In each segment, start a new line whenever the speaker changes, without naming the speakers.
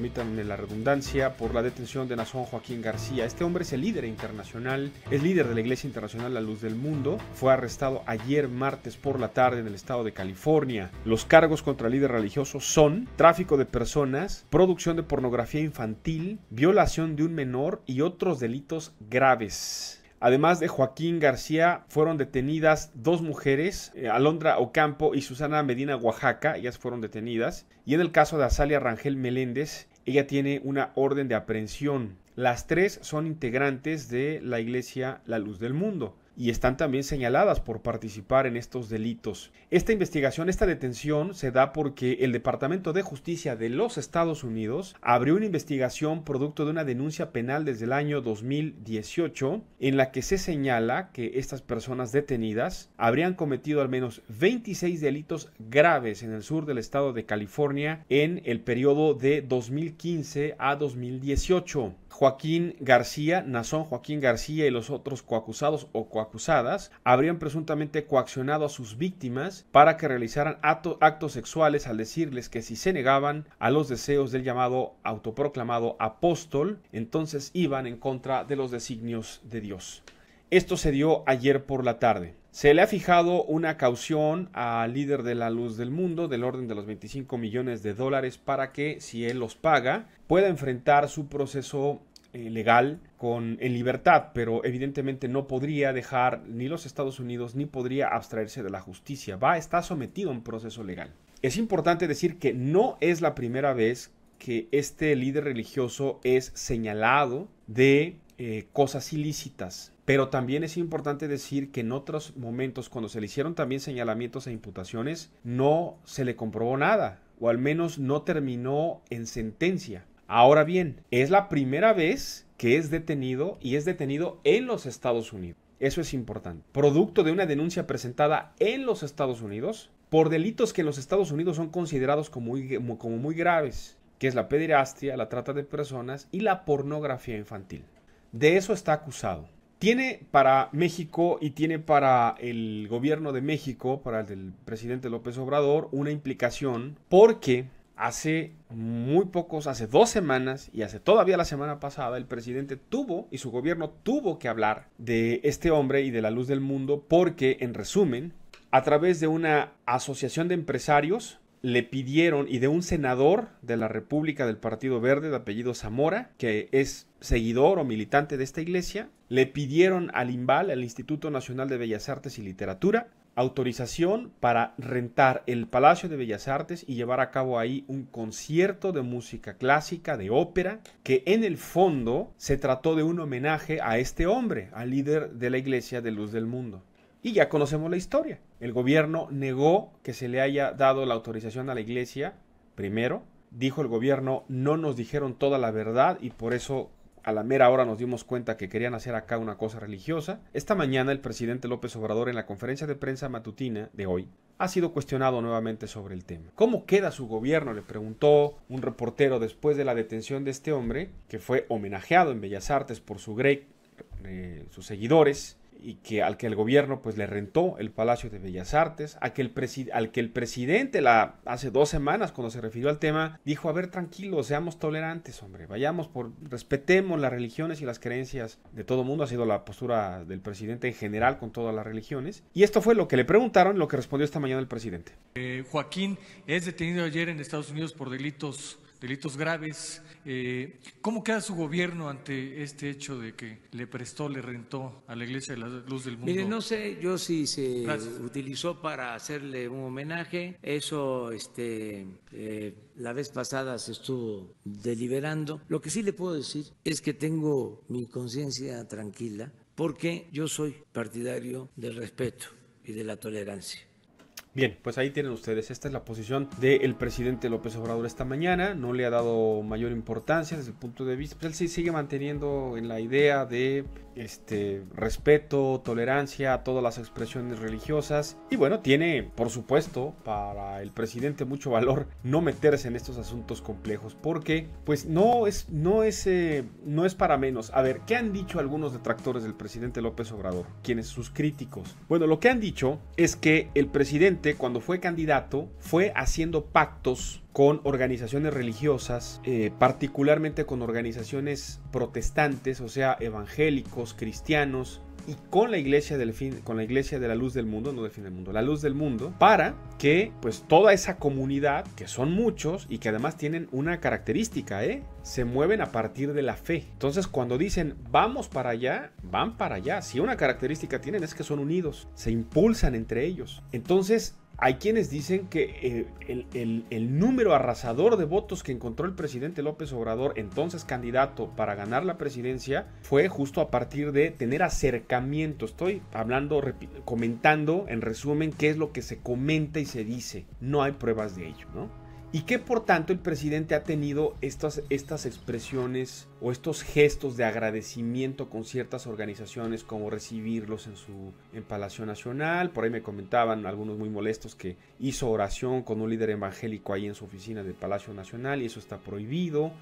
permítanme la redundancia, por la detención de Nazón Joaquín García. Este hombre es el líder internacional, es líder de la Iglesia Internacional La Luz del Mundo. Fue arrestado ayer martes por la tarde en el estado de California. Los cargos contra el líder religioso son tráfico de personas, producción de pornografía infantil, violación de un menor y otros delitos graves. Además de Joaquín García, fueron detenidas dos mujeres, eh, Alondra Ocampo y Susana Medina Oaxaca, ellas fueron detenidas. Y en el caso de Azalia Rangel Meléndez, ella tiene una orden de aprehensión. Las tres son integrantes de la iglesia La Luz del Mundo y están también señaladas por participar en estos delitos. Esta investigación, esta detención se da porque el Departamento de Justicia de los Estados Unidos abrió una investigación producto de una denuncia penal desde el año 2018 en la que se señala que estas personas detenidas habrían cometido al menos 26 delitos graves en el sur del estado de California en el periodo de 2015 a 2018. Joaquín García, Nazón Joaquín García y los otros coacusados o coacusados acusadas habrían presuntamente coaccionado a sus víctimas para que realizaran actos sexuales al decirles que si se negaban a los deseos del llamado autoproclamado apóstol, entonces iban en contra de los designios de Dios. Esto se dio ayer por la tarde. Se le ha fijado una caución al líder de la luz del mundo del orden de los 25 millones de dólares para que, si él los paga, pueda enfrentar su proceso eh, legal en libertad, pero evidentemente no podría dejar ni los Estados Unidos ni podría abstraerse de la justicia. Va, está sometido a un proceso legal. Es importante decir que no es la primera vez que este líder religioso es señalado de eh, cosas ilícitas. Pero también es importante decir que en otros momentos, cuando se le hicieron también señalamientos e imputaciones, no se le comprobó nada, o al menos no terminó en sentencia. Ahora bien, es la primera vez que es detenido y es detenido en los Estados Unidos. Eso es importante. Producto de una denuncia presentada en los Estados Unidos por delitos que en los Estados Unidos son considerados como muy, graves, que es la pederastia, la trata de personas y la pornografía infantil. De eso está acusado. Tiene para México y tiene para el gobierno de México, para el del presidente López Obrador, una implicación porque Hace muy pocos, hace dos semanas y hace todavía la semana pasada, el presidente tuvo y su gobierno tuvo que hablar de este hombre y de la luz del mundo porque, en resumen, a través de una asociación de empresarios le pidieron y de un senador de la República del Partido Verde de apellido Zamora, que es seguidor o militante de esta iglesia, le pidieron al IMBAL, al Instituto Nacional de Bellas Artes y Literatura, autorización para rentar el Palacio de Bellas Artes y llevar a cabo ahí un concierto de música clásica, de ópera, que en el fondo se trató de un homenaje a este hombre, al líder de la Iglesia de Luz del Mundo. Y ya conocemos la historia. El gobierno negó que se le haya dado la autorización a la Iglesia, primero. Dijo el gobierno, no nos dijeron toda la verdad y por eso a la mera hora nos dimos cuenta que querían hacer acá una cosa religiosa, esta mañana el presidente López Obrador en la conferencia de prensa matutina de hoy ha sido cuestionado nuevamente sobre el tema. ¿Cómo queda su gobierno? le preguntó un reportero después de la detención de este hombre, que fue homenajeado en Bellas Artes por su eh, sus seguidores, y que al que el gobierno pues le rentó el Palacio de Bellas Artes, a que al que el presidente hace dos semanas cuando se refirió al tema dijo, a ver tranquilo seamos tolerantes, hombre, vayamos por, respetemos las religiones y las creencias de todo mundo, ha sido la postura del presidente en general con todas las religiones. Y esto fue lo que le preguntaron, lo que respondió esta mañana el presidente. Eh, Joaquín es detenido ayer en Estados Unidos por delitos delitos graves. Eh, ¿Cómo queda su gobierno ante este hecho de que le prestó, le rentó a la Iglesia de las luz Mire, no sé yo si se utilizó para hacerle un homenaje. Eso, este, eh, la vez pasada se estuvo deliberando. Lo que sí le puedo decir es que tengo mi conciencia tranquila porque yo soy partidario del respeto y de la tolerancia Bien, pues ahí tienen ustedes, esta es la posición del presidente López Obrador esta mañana, no le ha dado mayor importancia desde el punto de vista, pues él sí sigue manteniendo en la idea de este respeto, tolerancia a todas las expresiones religiosas y bueno, tiene por supuesto para el presidente mucho valor no meterse en estos asuntos complejos porque pues no es no es eh, no es para menos. A ver, ¿qué han dicho algunos detractores del presidente López Obrador? Quienes sus críticos. Bueno, lo que han dicho es que el presidente cuando fue candidato, fue haciendo pactos con organizaciones religiosas, eh, particularmente con organizaciones protestantes, o sea, evangélicos, cristianos, y con la iglesia del fin, con la iglesia de la luz del mundo, no del fin del mundo, la luz del mundo, para que pues toda esa comunidad, que son muchos y que además tienen una característica, ¿eh? se mueven a partir de la fe. Entonces cuando dicen vamos para allá, van para allá. Si una característica tienen es que son unidos, se impulsan entre ellos. Entonces hay quienes dicen que eh, el, número arrasador de votos que encontró el presidente López Obrador, entonces candidato para ganar la presidencia, fue justo a partir de tener acercamiento. Estoy hablando, comentando en resumen qué es lo que se comenta y se dice. No hay pruebas de ello, ¿no? y que por tanto el presidente ha tenido estas, estas expresiones o estos gestos de agradecimiento con ciertas organizaciones como recibirlos en su en Palacio Nacional, por ahí me comentaban algunos muy molestos que hizo oración con un líder evangélico ahí en su oficina del Palacio Nacional y eso está prohibido.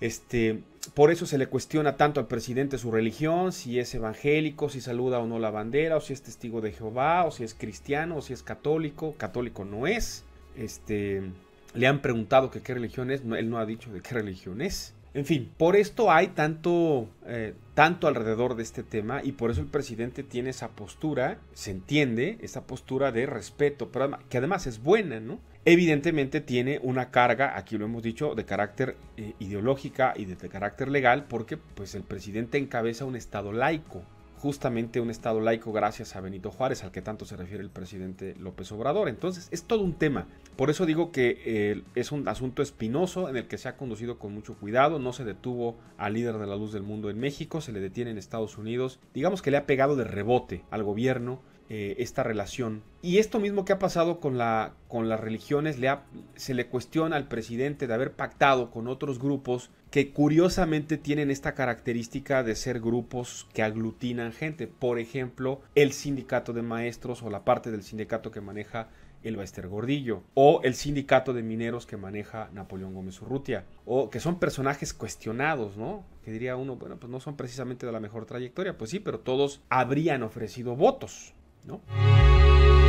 Este, por eso se le cuestiona tanto al presidente su religión, si es evangélico, si saluda o no la bandera, o si es testigo de Jehová, o si es cristiano, o si es católico, católico no es. Este, le han preguntado qué religión es, él no ha dicho de qué religión es. En fin, por esto hay tanto, eh, tanto alrededor de este tema y por eso el presidente tiene esa postura, se entiende, esa postura de respeto, pero que además es buena, ¿no? Evidentemente tiene una carga, aquí lo hemos dicho, de carácter eh, ideológica y de, de, carácter legal, porque pues el presidente encabeza un Estado laico, justamente un Estado laico gracias a Benito Juárez, al que tanto se refiere el presidente López Obrador. Entonces, es todo un tema. Por eso digo que eh, es un asunto espinoso en el que se ha conducido con mucho cuidado. No se detuvo al líder de la luz del mundo en México, se le detiene en Estados Unidos. Digamos que le ha pegado de rebote al gobierno eh, esta relación. Y esto mismo que ha pasado con, la, con las religiones, le se le cuestiona al presidente de haber pactado con otros grupos que curiosamente tienen esta característica de ser grupos que aglutinan gente. Por ejemplo, el sindicato de maestros o la parte del sindicato que maneja el Baester Gordillo, o el sindicato de mineros que maneja Napoleón Gómez Urrutia, o que son personajes cuestionados, ¿no? Que diría uno, bueno, pues no son precisamente de la mejor trayectoria, pues sí, pero todos habrían ofrecido votos. Nope.